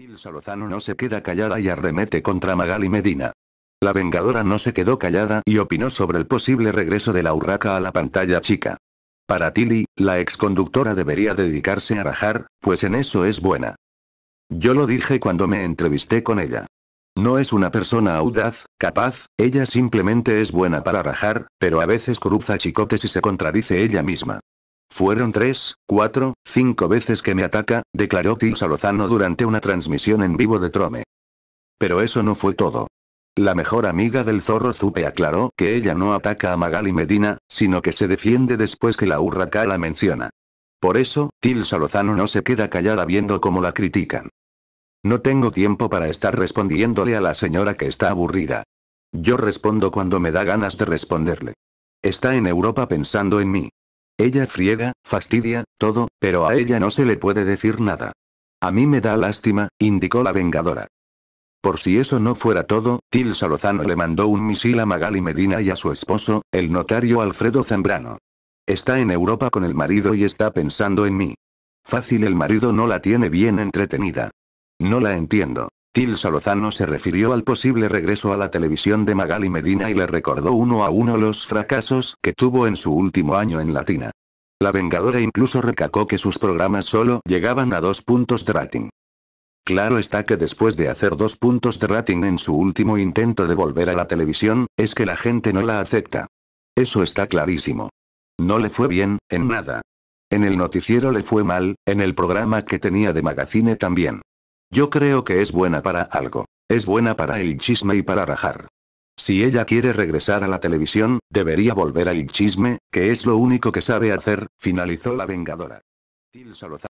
Tilsa Lozano no se queda callada y arremete contra Magali Medina. La Vengadora no se quedó callada y opinó sobre el posible regreso de la urraca a la pantalla chica. Para Tilly, la exconductora debería dedicarse a rajar, pues en eso es buena. Yo lo dije cuando me entrevisté con ella. No es una persona audaz, capaz, ella simplemente es buena para rajar, pero a veces cruza chicotes y se contradice ella misma. Fueron tres, cuatro, cinco veces que me ataca, declaró Til Lozano durante una transmisión en vivo de Trome. Pero eso no fue todo. La mejor amiga del zorro Zupe aclaró que ella no ataca a Magali Medina, sino que se defiende después que la urraca la menciona. Por eso, Tilsa Lozano no se queda callada viendo cómo la critican. No tengo tiempo para estar respondiéndole a la señora que está aburrida. Yo respondo cuando me da ganas de responderle. Está en Europa pensando en mí. Ella friega, fastidia, todo, pero a ella no se le puede decir nada. A mí me da lástima, indicó la vengadora. Por si eso no fuera todo, Til Salozano le mandó un misil a Magali Medina y a su esposo, el notario Alfredo Zambrano. Está en Europa con el marido y está pensando en mí. Fácil el marido no la tiene bien entretenida. No la entiendo. Tilsa Lozano se refirió al posible regreso a la televisión de Magali Medina y le recordó uno a uno los fracasos que tuvo en su último año en Latina. La Vengadora incluso recacó que sus programas solo llegaban a dos puntos de rating. Claro está que después de hacer dos puntos de rating en su último intento de volver a la televisión, es que la gente no la acepta. Eso está clarísimo. No le fue bien, en nada. En el noticiero le fue mal, en el programa que tenía de magazine también. Yo creo que es buena para algo. Es buena para el chisme y para rajar. Si ella quiere regresar a la televisión, debería volver al chisme, que es lo único que sabe hacer, finalizó la Vengadora.